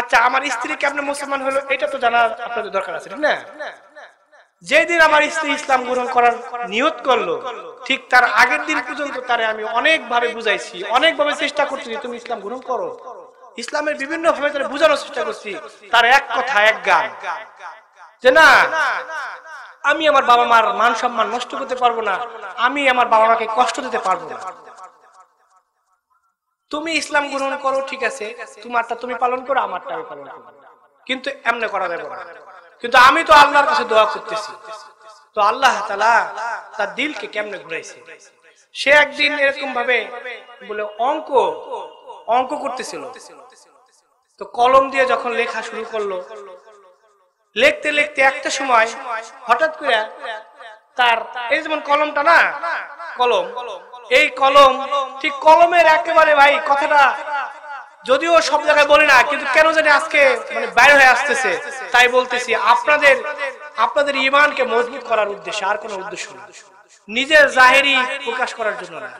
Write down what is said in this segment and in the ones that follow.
আচ্ছা আমার আচ্ছা, স্ত্রী কেমন মুসলমান হলো এটা তো জানার আপনাদের দরকার আছে না যেদিন আমার স্ত্রী ইসলাম গ্রহণ করার নিয়ত করলো ঠিক তার আগের দিন পর্যন্ত তারে আমি অনেক ভাবে বুঝাইছি অনেক ভাবে চেষ্টা করছি তুমি ইসলাম গ্রহণ করো ইসলামের বিভিন্ন ভাবে তারা বুঝানোর চেষ্টা করছি তার এক কথা এক গান যে না আমি আমার বাবা মার মান সম্মান নষ্ট করতে পারবো না আমি আমার বাবা মাকে কষ্ট দিতে পারবো না তুমি ইসলাম গ্রহণ করো ঠিক আছে তোমারটা তুমি পালন করো আমারটা আমি পালন করো কিন্তু এমনি করা যাবে না কিন্তু আমি তো আল্লাহর কাছে দোয়া করতেছি তো আল্লাহ তালা তার দিলকে কেমনে ঘুরাইছে সে একদিন এরকম ভাবে বলে অঙ্ক অঙ্ক করতেছিল তো কলম দিয়ে যখন লেখা শুরু করলো লিখতে লিখতে একটা সময় হঠাৎ করে তার এই যেমন কলমটা না কলম এই কলম ঠিক কলমের একেবারে ভাই কথাটা যদিও সব জায়গায় বলি না কিন্তু কেন জানি আজকে মানে বাইর হয়ে আসতেছে তাই বলতেছি আপনাদের আপনাদের ইমানকে মজবুত করার উদ্দেশ্য আর কোন উদ্দেশ্য না নিজের জাহেরি প্রকাশ করার জন্য না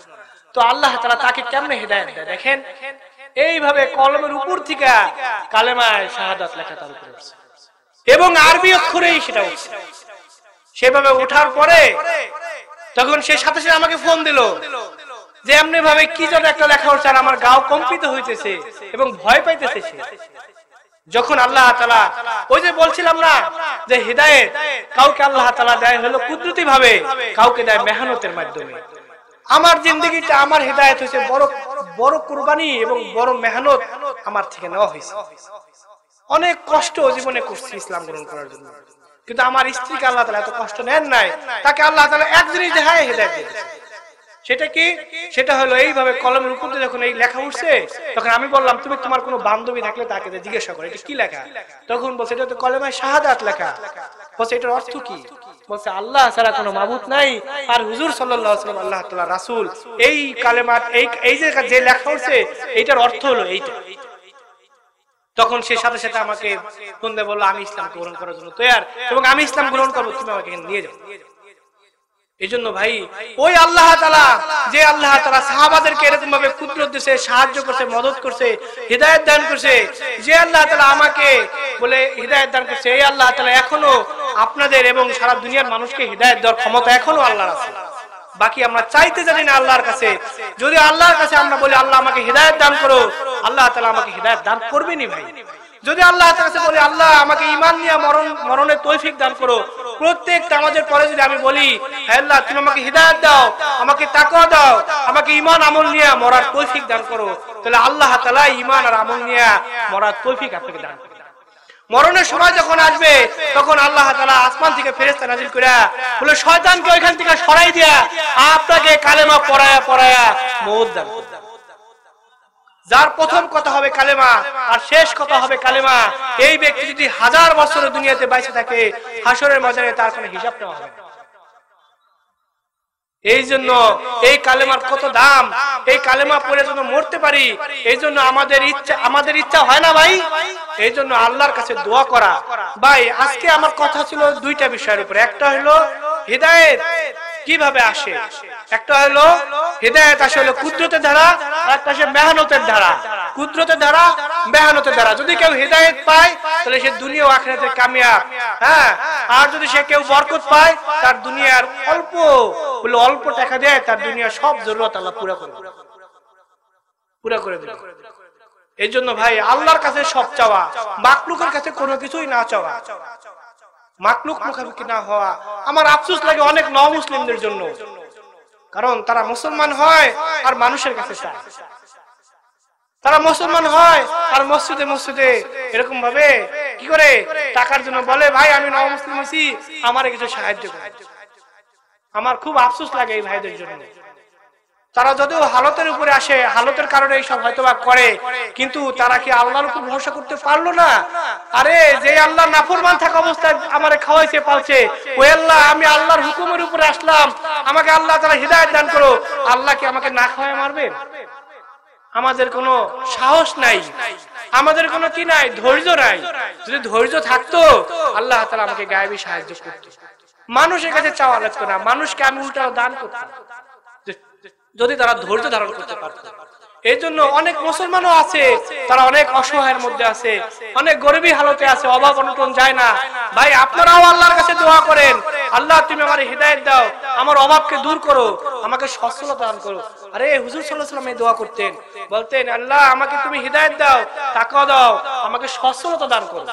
তো আল্লাহ তারা তাকে কেমনে হেদায়ত দেয় দেখেন এইভাবে কলমের উপর থেকে কালেমায় শাহাদাত লেখা তার উপরে এবং আরবি অক্ষরেই সেটা উঠছে সেভাবে ওঠার পরে তখন সে সাথে সাথে আমাকে ফোন দিল যে এমনি ভাবে কি যেন একটা লেখা হচ্ছে আর আমার গাও কম্পিত হইতেছে এবং ভয় পাইতেছে সে যখন আল্লাহ ওই যে বলছিলাম না যে হৃদায়ত কাউকে আল্লাহ তালা দেয় হলো কুদরতি ভাবে কাউকে দেয় মেহনতের মাধ্যমে আমার জিন্দগিটা আমার হৃদায়ত হয়েছে বড় বড় কুরবানি এবং বড় মেহনত আমার থেকে নেওয়া হয়েছে অনেক কষ্ট জীবনে করছি ইসলাম গ্রহণ করার জন্য কিন্তু আমার স্ত্রীকে আল্লাহ তালা এত কষ্ট নেন নাই তাকে আল্লাহ তালা এক জিনিস দেখায় হৃদায়ত দিয়েছে সেটা কি সেটা হলো এইভাবে কলমের উপর যখন এই লেখা উঠছে তখন আমি বললাম তুমি তোমার কোনো বান্ধবী থাকলে তাকে জিজ্ঞাসা করো এটা কি লেখা তখন বলছে এটা তো কলমের শাহাদাত লেখা বলছে এটার অর্থ কি বলছে আল্লাহ ছাড়া কোনো মাবুত নাই আর হুজুর সাল্লাল্লাহু আলাইহি আল্লাহ তাআলা রাসূল এই কালেমাত এই এই যে যে লেখা উঠছে এটার অর্থ হলো এইটা তখন সে সাথে সাথে আমাকে বন্ধে বললো আমি ইসলাম গ্রহণ করার জন্য তৈয়ার এবং আমি ইসলাম গ্রহণ করবো তুমি আমাকে নিয়ে যাও এই জন্য ভাই ওই আল্লাহ তালা যে আল্লাহ তালা সাহাবাদেরকে এরকম ভাবে ক্ষুদ্র দিছে সাহায্য করছে মদত করছে হৃদায়ত দান করছে যে আল্লাহ তালা আমাকে বলে হৃদায়ত দান করছে এই আল্লাহ তালা এখনো আপনাদের এবং সারা দুনিয়ার মানুষকে হৃদায়ত দেওয়ার ক্ষমতা এখনো আল্লাহ আছে বাকি আমরা চাইতে জানি না আল্লাহর কাছে যদি আল্লাহর কাছে আমরা বলি আল্লাহ আমাকে হৃদায়ত দান করো আল্লাহ তালা আমাকে হৃদায়ত দান করবেনি ভাই যদি আল্লাহ কাছে বলি আল্লাহ আমাকে ইমান নিয়ে মরণ মরণের তৈফিক দান করো প্রত্যেক নামাজের পরে যদি আমি বলি হ্যাঁ তুমি আমাকে হৃদায়ত দাও আমাকে তাকওয়া দাও আমাকে ইমান আমল নিয়ে মরার তৈফিক দান করো তাহলে আল্লাহ তালা ইমান আর আমল নিয়ে মরার তৈফিক আপনাকে দান মরণের সময় যখন আসবে তখন আল্লাহ তালা আসমান থেকে ফেরেস্তা নাজিল করিয়া বলে শয়তানকে ওইখান থেকে সরাই দিয়া আপনাকে কালেমা পড়ায়া পড়ায়া মৌদ দান করতে যার প্রথম কথা হবে কালেমা আর শেষ কথা হবে কালেমা এই ব্যক্তি যদি হাজার বছর দুনিয়াতে বাইসে থাকে হাসরের মজারে তার কোনো হিসাব নেওয়া হবে এই জন্য এই কালেমার কত দাম এই কালেমা পরে যেন মরতে পারি এই জন্য আমাদের ইচ্ছা আমাদের ইচ্ছা হয় না ভাই এই জন্য আল্লাহর কাছে দোয়া করা ভাই আজকে আমার কথা ছিল দুইটা বিষয়ের উপরে একটা হলো হৃদায়ত কিভাবে আসে একটা হলো হেদায়ত আসে হলো কুদরতের ধারা আর একটা আসে মেহনতের ধারা কুদরতের ধারা মেহনতের ধারা যদি কেউ হেদায়ত পায় তাহলে সে দুনিয়া ও কামিয়াব হ্যাঁ আর যদি সে কেউ বরকত পায় তার দুনিয়ার অল্প বলে অল্প টাকা দেয় তার দুনিয়ার সব জরুরত আল্লাহ পুরা করে পুরা করে দেবে এই জন্য ভাই আল্লাহর কাছে সব চাওয়া মাকলুকের কাছে কোনো কিছুই না চাওয়া মাকলুক মুখামুখি না হওয়া আমার আফসোস লাগে অনেক ন মুসলিমদের জন্য কারণ তারা মুসলমান হয় আর মানুষের কাছে তারা মুসলমান হয় আর মসজিদে মসজিদে এরকম ভাবে কি করে টাকার জন্য বলে ভাই আমি নব মুসলিম আছি আমার কিছু সাহায্য করে আমার খুব আফসোস লাগে এই ভাইদের জন্য তারা যদিও হালতের উপরে আসে হালতের কারণে এইসব হয়তো বা করে কিন্তু তারা কি আল্লাহর উপর ভরসা করতে পারলো না আরে যে আল্লাহ নাফরমান থাকা অবস্থায় আমার খাওয়াইছে পালছে ওই আল্লাহ আমি আল্লাহর হুকুমের উপরে আসলাম আমাকে আল্লাহ তারা হৃদায়ত দান করো আল্লাহ কি আমাকে না খাওয়াই মারবে আমাদের কোনো সাহস নাই আমাদের কোনো কি নাই ধৈর্য নাই যদি ধৈর্য থাকতো আল্লাহ তালা আমাকে গায়েবী সাহায্য করতো মানুষের কাছে চাওয়া লাগতো না মানুষকে আমি উল্টা দান করতাম যদি তারা ধৈর্য ধারণ করতে পারত এই জন্য অনেক মুসলমানও আছে তারা অনেক অসহায়ের মধ্যে আছে অনেক গরিবী হালতে আছে অভাব অনটন যায় না ভাই আপনারাও আল্লাহর কাছে দোয়া করেন আল্লাহ তুমি আমার হৃদায়ত দাও আমার অভাবকে দূর করো আমাকে সচ্ছলতা দান করো আরে হুজুর সাল্লাহাম এই দোয়া করতেন বলতেন আল্লাহ আমাকে তুমি হৃদায়ত দাও টাকা দাও আমাকে সচ্ছলতা দান করো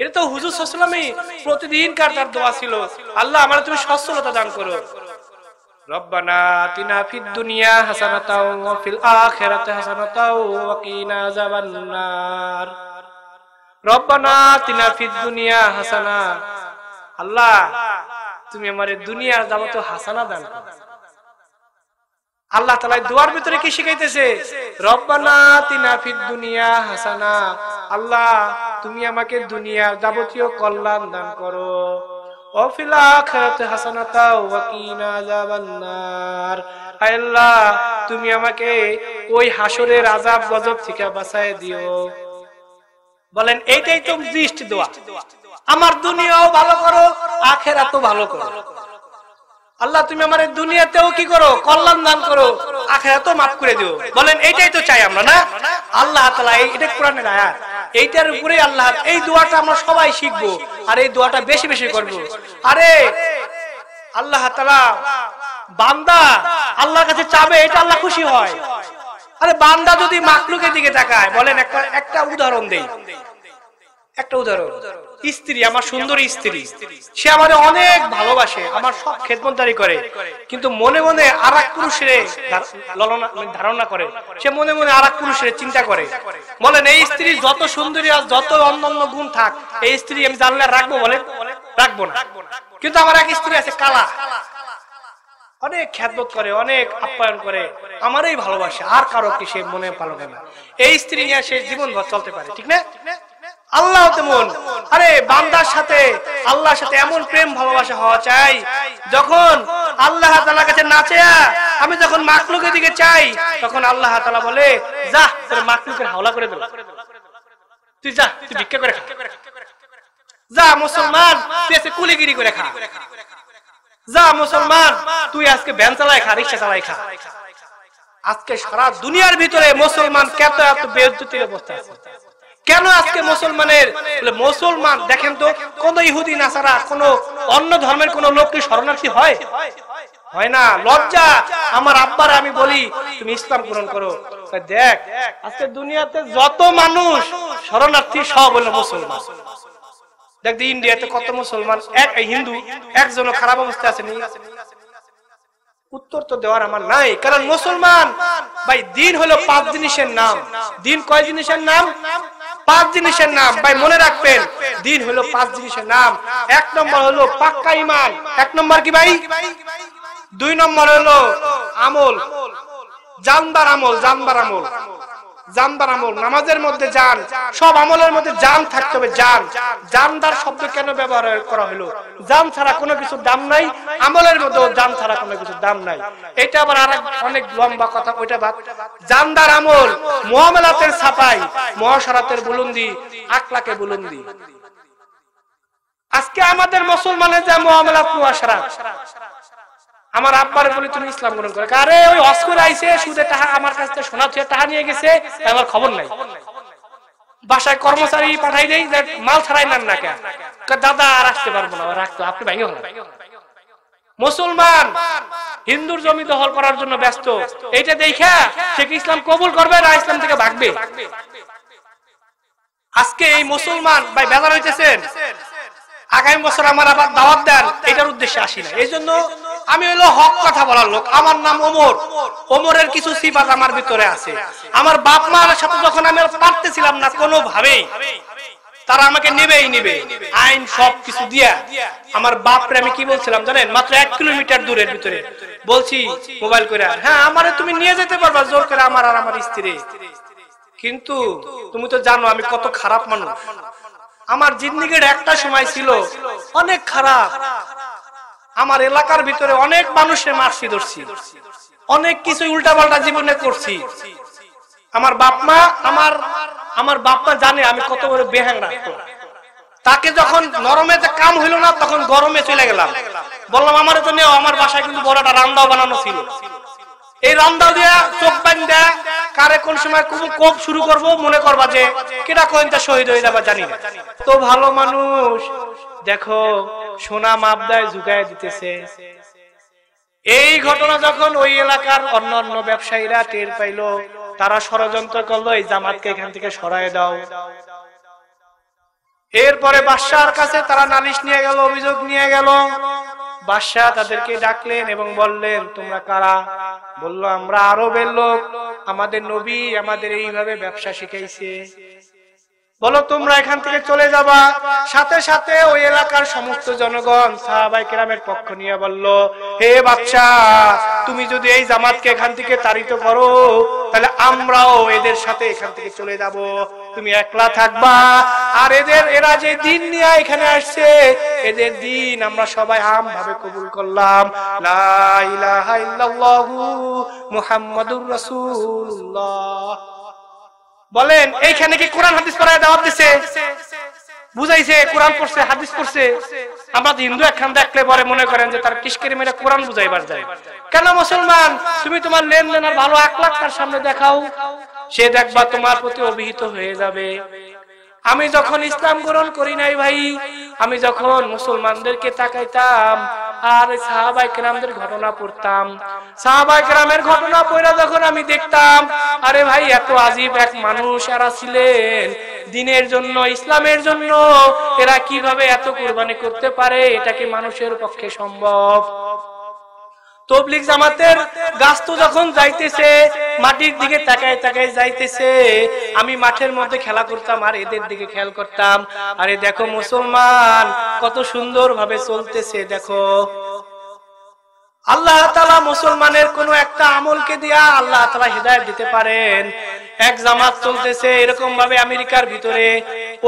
এটা তো হুজুর সাল্লামই প্রতিদিনকার তার দোয়া ছিল আল্লাহ আমার তুমি সচ্ছলতা দান করো ربنا آتنا في الدنيا حسنة وفي الآخرة حسنة عذاب النار ربنا آتنا في الدنيا حسنة আল্লাহ তুমি আমার দুনিয়ার যাবত হাসানা দান আল্লাহ তালা দুয়ার ভিতরে কি শিখাইতেছে রব্বানা তিনা দুনিয়া হাসানা আল্লাহ তুমি আমাকে দুনিয়ার যাবতীয় কল্যাণ দান করো وفي الآخرة حسنة عذاب النار আল্লাহ তুমি আমাকে ওই হাসরের আজাব গজব থেকে বাঁচায় দিও বলেন এইটাই তো দৃষ্টি দোয়া আমার দুনিয়াও ভালো করো আখেরা তো ভালো করো আল্লাহ তুমি আমার দুনিয়াতেও কি করো কল্যাণ দান করো আখেরা তো মাফ করে দিও বলেন এইটাই তো চাই আমরা না আল্লাহ তালা এটা কোরআনের আয়াত এইটার উপরে আল্লাহ এই দোয়াটা আমরা সবাই শিখব আর এই দোয়াটা বেশি বেশি করব আরে আল্লাহ তালা বান্দা আল্লাহর কাছে চাবে এটা আল্লাহ খুশি হয় আরে বান্দা যদি মাকলুকের দিকে তাকায় বলেন একটা একটা উদাহরণ দেই একটা উদাহরণ স্ত্রী আমার সুন্দরী স্ত্রী সে আমার অনেক ভালোবাসে আমার সব খেদমতদারি করে কিন্তু মনে মনে আর এক পুরুষের ধারণা করে সে মনে মনে আর এক পুরুষের চিন্তা করে বলেন এই স্ত্রী যত সুন্দরী আর যত অন্য অন্য গুণ থাক এই স্ত্রী আমি জানলে রাখবো বলে রাখবো না কিন্তু আমার এক স্ত্রী আছে কালা অনেক খ্যাত করে অনেক আপ্যায়ন করে আমারই ভালোবাসে আর কারো কি সে মনে পালবে না এই স্ত্রী নিয়ে সে জীবন চলতে পারে ঠিক না আল্লাহ তেমন আরে বান্দার সাথে আল্লাহর সাথে এমন প্রেম ভালোবাসা হওয়া চাই যখন আল্লাহ তালা কাছে নাচে আমি যখন মাকলুকের দিকে চাই তখন আল্লাহ তালা বলে যা তোর মাকলুকের হাওলা করে দেবো তুই যা তুই ভিক্ষা করে যা মুসলমান তুই আজকে কুলিগিরি করে খা যা মুসলমান তুই আজকে ব্যান চালায় খা রিক্সা চালায় খা আজকে সারা দুনিয়ার ভিতরে মুসলমান কেত এত বেদ্যুতির অবস্থা আছে কেন আজকে মুসলমানের মুসলমান দেখেন তো কোন ইহুদি নাসারা কোন অন্য ধর্মের কোন লোক কি শরণার্থী হয় হয় না লজ্জা আমার আব্বার আমি বলি তুমি ইসলাম গ্রহণ করো দেখ আজকে দুনিয়াতে যত মানুষ শরণার্থী সব হলো মুসলমান দেখ ইন্ডিয়াতে কত মুসলমান এক হিন্দু একজনও খারাপ অবস্থা আছে উত্তর তো দেওয়ার আমার নাই কারণ মুসলমান ভাই দিন হলো পাঁচ জিনিসের নাম দিন কয় জিনিসের নাম পাঁচ জিনিসের নাম ভাই মনে রাখবেন দিন হলো পাঁচ জিনিসের নাম এক নম্বর হলো পাক্কা ইমান এক নম্বর কি ভাই দুই নম্বর হলো আমল জানবার আমল জানবার আমল আমল নামাজের মধ্যে যান সব আমলের মধ্যে থাকতে হবে যান জানদার শব্দ কেন ব্যবহার করা হলো ছাড়া কোনো কিছু দাম নাই আমলের মধ্যেও ছাড়া কোনো কিছু দাম নাই এটা আবার আর অনেক লম্বা কথা ওইটা বাদ জানদার আমল মহামেলাতের ছাপাই মহাসারাতের বুলুন্দি আকলাকে বুলুন্দি আজকে আমাদের মুসলমানের যা মহামেলা আমার আব্বার বলে তুমি ইসলাম গ্রহণ করে আরে ওই অস্কুল আইসে সুদে টাহা আমার কাছ থেকে সোনা ছুঁয়ে টাহা নিয়ে গেছে আমার খবর নাই বাসায় কর্মচারী পাঠাই দেই যে মাল ছাড়াই নেন না কেন দাদা আর আসতে পারবো না রাখতো আপনি ভাই হলেন মুসলমান হিন্দুর জমি দখল করার জন্য ব্যস্ত এইটা দেখা সে কি ইসলাম কবুল করবে না ইসলাম থেকে ভাগবে আজকে এই মুসলমান ভাই বেজার হইতেছেন আগামী বছর আমার আবার দাওয়াত দেন এটার উদ্দেশ্যে আসি না এই জন্য আমি হইলো হক কথা বলার লোক আমার নাম ওমর ওমরের কিছু সিফাত আমার ভিতরে আছে আমার বাপ মার সাথে যখন আমি পারতেছিলাম না কোনো ভাবে তারা আমাকে নেবেই নেবে আইন সব কিছু দিয়া আমার বাপরে আমি কি বলছিলাম জানেন মাত্র এক কিলোমিটার দূরের ভিতরে বলছি মোবাইল করে হ্যাঁ আমারে তুমি নিয়ে যেতে পারবা জোর করে আমার আর আমার স্ত্রী কিন্তু তুমি তো জানো আমি কত খারাপ মানুষ আমার জিন্দিগির একটা সময় ছিল অনেক খারাপ আমার এলাকার ভিতরে অনেক মানুষে মারছি ধরছি অনেক কিছু উল্টাপাল্টা জীবনে করছি আমার বাপমা আমার আমার বাপমা জানে আমি কত বড় বেহাং রাখবো তাকে যখন নরমে কাম হইল না তখন গরমে চলে গেলাম বললাম আমার তো নেও আমার বাসায় কিন্তু বড়টা রান্দাও বানানো ছিল এই রন্দাও দিয়া চোখ বান্ধা কারে কোন সময় কোন কোপ শুরু করব মনে করবা যে কেটা কোন তা শহীদ হয়ে যাবা জানি তো ভালো মানুষ দেখো সোনা মাপ দেয় জুগায় দিতেছে এই ঘটনা যখন ওই এলাকার অন্য অন্য ব্যবসায়ীরা টের পাইলো তারা ষড়যন্ত্র করলো এই জামাতকে এখান থেকে সরায় দাও এরপরে বাদশাহর কাছে তারা নালিশ নিয়ে গেল অভিযোগ নিয়ে গেল বাদশাহ তাদেরকে ডাকলেন এবং বললেন তোমরা কারা বলল আমরা আরবের লোক আমাদের নবী আমাদের এইভাবে ব্যবসা শিখাইছে বলো তোমরা এখান থেকে চলে যাবা সাথে সাথে ওই এলাকার সমস্ত জনগণ সাহাবাই কেরামের পক্ষ নিয়ে বলল হে বাচ্চা তুমি যদি এই জামাতকে এখান থেকে তাড়িত করো তাহলে আমরাও এদের সাথে এখান থেকে চলে যাব তুমি একলা থাকবা আর এদের এরা যে দিন নিয়ে এখানে আসছে এদের দিন আমরা সবাই আম ভাবে কবুল করলাম মুহাম্মাদুর রাসূলুল্লাহ বলেন এইখানে কি কোরআন হাদিস পড়ায় দাওয়াত দিছে বুঝাইছে কোরআন পড়ছে হাদিস পড়ছে আমরা হিন্দু এখান দেখলে পরে মনে করেন যে তার কৃষকের মেয়েরা কোরআন বুঝাইবার যায় কেন মুসলমান তুমি তোমার লেনদেন আর ভালো আখ লাখ তার সামনে দেখাও সে দেখবা তোমার প্রতি অভিহিত হয়ে যাবে আমি যখন ইসলাম গ্রহণ করি নাই ভাই আমি যখন মুসলমানদেরকে তাকাইতাম আর সাহাবাই কেরামদের ঘটনা পড়তাম সাহাবাই কেরামের ঘটনা পড়া যখন আমি দেখতাম আরে ভাই এত আজীব এক মানুষ এরা ছিলেন দিনের জন্য ইসলামের জন্য এরা কিভাবে এত কোরবানি করতে পারে এটাকে মানুষের পক্ষে সম্ভব তবলিক জামাতের গাছ তো যখন যাইতেছে মাটির দিকে তাকায় তাকায় যাইতেছে আমি মাঠের মধ্যে খেলা করতাম আর এদের দিকে খেয়াল করতাম আরে দেখো মুসলমান কত সুন্দর ভাবে চলতেছে দেখো আল্লাহ তালা মুসলমানের কোন একটা আমলকে দিয়া আল্লাহ তালা হৃদায়ত দিতে পারেন এক জামাত চলতেছে এরকম ভাবে আমেরিকার ভিতরে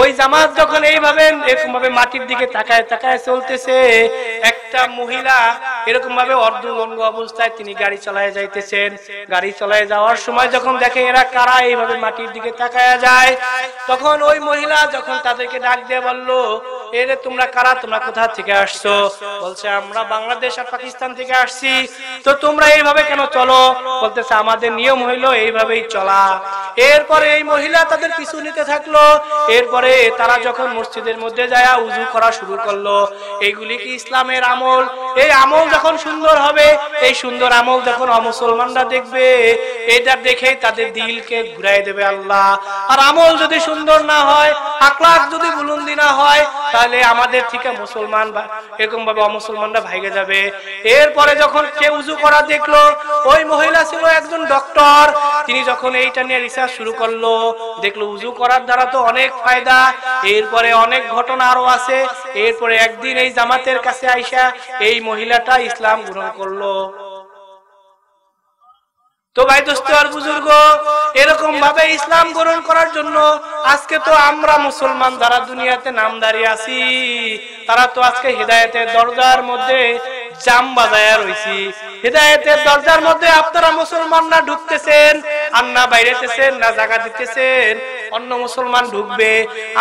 ওই জামাত যখন এইভাবে এরকম ভাবে মাটির দিকে তাকায় তাকায় চলতেছে একটা মহিলা এরকম ভাবে অর্ধনঙ্গ অবস্থায় তিনি গাড়ি চালায় যাইতেছেন গাড়ি চালায় যাওয়ার সময় যখন দেখে এরা কারা এইভাবে মাটির দিকে তাকায় যায় তখন ওই মহিলা যখন তাদেরকে ডাক দিয়ে বললো এরে তোমরা কারা তোমরা কোথা থেকে আসছো বলছে আমরা বাংলাদেশ আর পাকিস্তান থেকে আসছি তো তোমরা এইভাবে কেন চলো বলতেছে আমাদের নিয়ম হইলো এইভাবেই চলা এরপরে এই মহিলা তাদের পিছু নিতে থাকলো এরপরে তারা যখন মসজিদের মধ্যে যায় উজু করা শুরু করলো এইগুলি কি ইসলামের আমল এই আমল যখন সুন্দর হবে এই সুন্দর আমল যখন অমুসলমানরা দেখবে এটা দেখে তাদের দিলকে ঘুরাই দেবে আল্লাহ আর আমল যদি সুন্দর না হয় এক যদি বুলন্দি না হয় তাহলে আমাদের থেকে মুসলমান বা এরকম ভাবে অমুসলমানরা ভাইগে যাবে এরপরে যখন কে উজু করা দেখলো ওই মহিলা ছিল একজন ডক্টর তিনি যখন এইটা নিয়ে রিসার্চ শুরু করলো দেখলো উজু করার দ্বারা তো অনেক ফায়দা এরপরে অনেক ঘটনা আরো আছে এরপরে একদিন এই জামাতের কাছে আইসা এই মহিলাটা ইসলাম গ্রহণ করলো তো ভাই দোস্ত আর বুজুর্গ এরকম ভাবে ইসলাম গ্রহণ করার জন্য আজকে তো আমরা মুসলমান যারা দুনিয়াতে নাম দাঁড়িয়ে আছি তারা তো আজকে হৃদায়তের দরজার মধ্যে জাম বাজায় রয়েছি হৃদায়তের দরজার মধ্যে আপনারা না ঢুকতেছেন আর না বাইরেতেছেন না জায়গা দিতেছেন অন্য মুসলমান ঢুকবে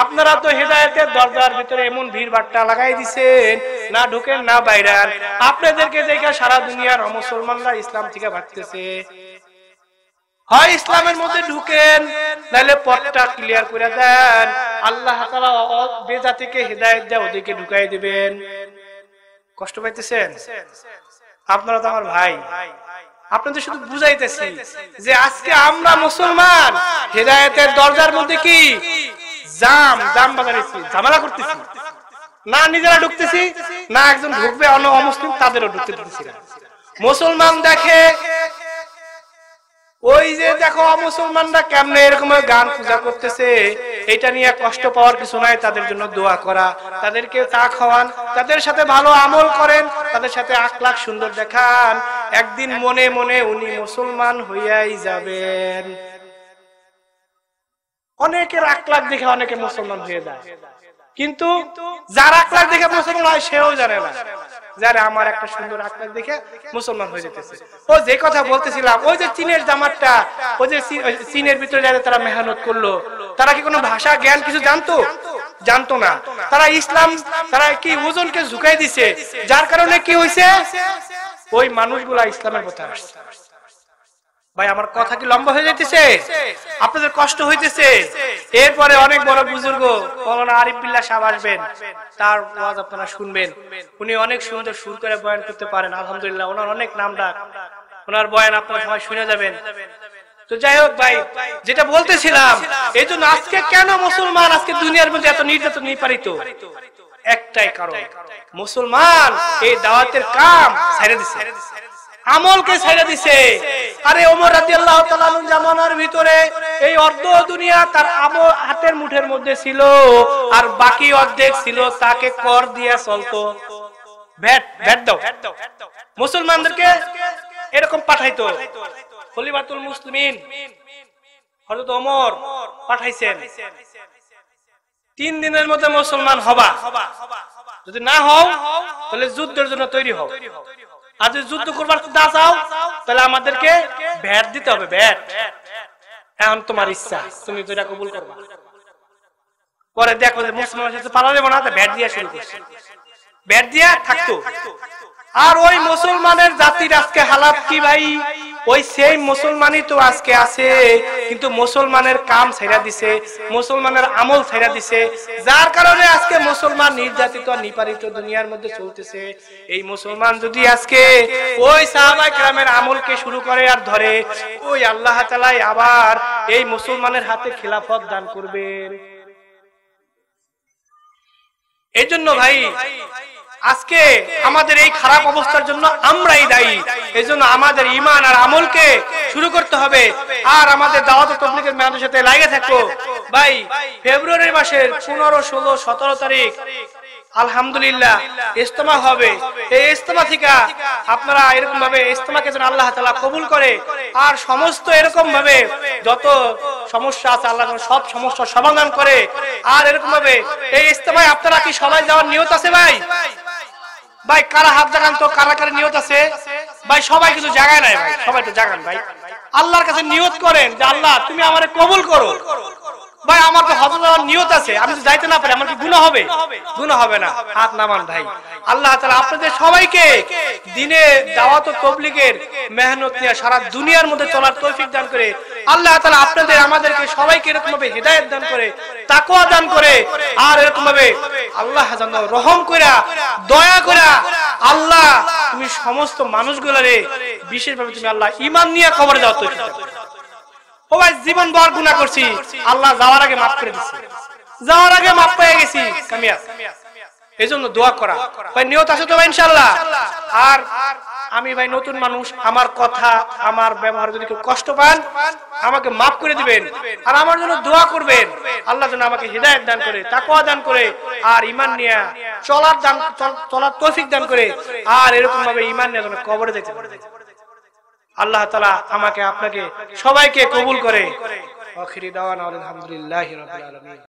আপনারা তো হৃদায়তের দরজার ভিতরে এমন ভিড় ভাট্টা লাগাই দিছেন না ঢুকেন না বাইরার আপনাদেরকে দেখে সারা দুনিয়ার মুসলমানরা ইসলাম থেকে ভাবতেছে হয় ইসলামের মধ্যে ঢুকেন নাহলে পথটা ক্লিয়ার করে দেন আল্লাহ তারা বেজাতিকে হৃদায়ত দেয় ওদেরকে ঢুকাই দিবেন কষ্ট পাইতেছেন আপনারা তো আমার ভাই আপনাদের শুধু বুঝাইতেছি যে আজকে আমরা মুসলমান হৃদায়তের দরজার মধ্যে কি জাম জাম বাজারেছি ঝামেলা করতেছি না নিজেরা ঢুকতেছি না একজন ঢুকবে অন্য অমুসলিম তাদেরও ঢুকতে দিতেছি মুসলমান দেখে ওই যে দেখো মুসলমানরা কেমনে এরকম গান পূজা করতেছে এটা নিয়ে কষ্ট পাওয়ার কিছু নাই তাদের জন্য দোয়া করা তাদেরকে তা খাওয়ান তাদের সাথে ভালো আমল করেন তাদের সাথে আখলাখ সুন্দর দেখান একদিন মনে মনে উনি মুসলমান হইয়াই যাবেন অনেকের আখলাখ দেখে অনেকে মুসলমান হয়ে যায় কিন্তু যার আকলার দেখে মুসলমান হয় সেও জানে না যারা আমার একটা সুন্দর আকলার দেখে মুসলমান হয়ে যেতেছে ও যে কথা বলতেছিলাম ওই যে চীনের জামাতটা ওই যে চীনের ভিতরে যারা তারা মেহনত করলো তারা কি কোনো ভাষা জ্ঞান কিছু জানতো জানতো না তারা ইসলাম তারা কি ওজনকে ঝুঁকাই দিছে যার কারণে কি হয়েছে ওই মানুষগুলা ইসলামের কথা আসছে ভাই আমার কথা কি লম্বা হয়ে যাইতেছে আপনাদের কষ্ট হইতেছে এরপরে অনেক বড় বুজুর্গ মৌলানা আরিফুল্লাহ সাহেব আসবেন তার ওয়াজ আপনারা শুনবেন উনি অনেক সুন্দর সুর করে বয়ান করতে পারেন আলহামদুলিল্লাহ ওনার অনেক নাম ডাক ওনার বয়ান আপনারা সবাই শুনে যাবেন তো যাই হোক ভাই যেটা বলতেছিলাম এই জন্য আজকে কেন মুসলমান আজকে দুনিয়ার মধ্যে এত নির্যাতন নিপারিত একটাই কারণ মুসলমান এই দাওয়াতের কাম ছেড়ে দিছে আমলকে ছেড়ে দিছে আরে ওমর রাদিয়াল্লাহু তাআলা জামানার ভিতরে এই অর্ধ দুনিয়া তার আমল হাতের মুঠের মধ্যে ছিল আর বাকি অর্ধেক ছিল তাকে কর দিয়া চলতো ভ্যাট ভ্যাট দাও মুসলমানদেরকে এরকম পাঠাইতো খলিফাতুল মুসলিমিন হযরত ওমর পাঠাইছেন তিন দিনের মধ্যে মুসলমান হবা যদি না হও তাহলে যুদ্ধের জন্য তৈরি হও আর যদি যুদ্ধ করবার না চাও তাহলে আমাদেরকে ভ্যাট দিতে হবে ভ্যাট এখন তোমার ইচ্ছা তুমি তো এটা কবুল করবা পরে দেখো যে মুসলমানের সাথে পালা না ভ্যাট দিয়া শুরু করছে ব্যাট দিয়া থাকতো আর ওই মুসলমানের জাতির আজকে হালাত কি ভাই ওই সেই মুসলমানই তো আজকে আছে কিন্তু মুসলমানের কাম ছেড়া দিছে মুসলমানের আমল ছেড়া দিছে যার কারণে আজকে মুসলমান নির্যাতিত নিপারিত দুনিয়ার মধ্যে চলতেছে এই মুসলমান যদি আজকে ওই সাহাবাই কেরামের আমলকে শুরু করে আর ধরে ওই আল্লাহ তালাই আবার এই মুসলমানের হাতে খিলাফত দান করবেন এজন্য ভাই আজকে আমাদের এই খারাপ অবস্থার জন্য আমরাই দায়ী এই জন্য আমাদের ইমান আর আমলকে শুরু করতে হবে আর আমাদের দাওয়াত তবলিকের মেয়াদের সাথে লাগে থাকো ভাই ফেব্রুয়ারি মাসের পনেরো ষোলো সতেরো তারিখ আলহামদুলিল্লাহ ইস্তমা হবে এই ইস্তমা থেকে আপনারা এরকম ভাবে ইস্তমাকে যেন আল্লাহ তালা কবুল করে আর সমস্ত এরকম ভাবে যত সমস্যা আছে আল্লাহ সব সমস্যার সমাধান করে আর এরকম ভাবে এই ইস্তমায় আপনারা কি সবাই যাওয়ার নিয়ত আছে ভাই ভাই কারা হাত জাগান তো কারা কারা নিয়ত আছে ভাই সবাই কিন্তু জাগায় নাই ভাই সবাই তো জাগান ভাই আল্লাহর কাছে নিয়ত করেন যে আল্লাহ তুমি আমারে কবুল করো ভাই আমার তো হজ যাওয়ার নিয়ত আছে আমি তো যাইতে না পারি আমার কি গুণা হবে গুণা হবে না হাত নামান ভাই আল্লাহ তাআলা আপনাদের সবাইকে দিনে দাওয়াত ও তাবলীগের মেহনত নিয়ে সারা দুনিয়ার মধ্যে চলার তৌফিক দান করে আল্লাহ তাআলা আপনাদের আমাদেরকে সবাইকে এরকম ভাবে হেদায়েত দান করে তাকওয়া দান করে আর এরকম ভাবে আল্লাহ যেন রহম করে দয়া করে আল্লাহ তুমি সমস্ত মানুষগুলারে বিশেষভাবে তুমি আল্লাহ ঈমান নিয়ে কবরে দাও তৌফিক দান জীবন বর গুণা করছি আল্লাহ যাওয়ার আগে মাফ করে যাওয়ার আগে মাফ পেয়ে গেছি কামিয়া এই জন্য দোয়া করা ভাই নিয়ত আছে তো ভাই ইনশাল্লাহ আর আমি ভাই নতুন মানুষ আমার কথা আমার ব্যবহার যদি কেউ কষ্ট পান আমাকে মাফ করে দিবেন আর আমার জন্য দোয়া করবেন আল্লাহ যেন আমাকে হৃদায়ত দান করে তাকুয়া দান করে আর ইমান নিয়ে চলার দান চলার তৌফিক দান করে আর এরকম ভাবে ইমান নিয়ে যেন কবরে যেতে আল্লাহ তালা আমাকে আপনাকে সবাইকে কবুল করে আখিরি দাওয়ান আলহামদুলিল্লাহ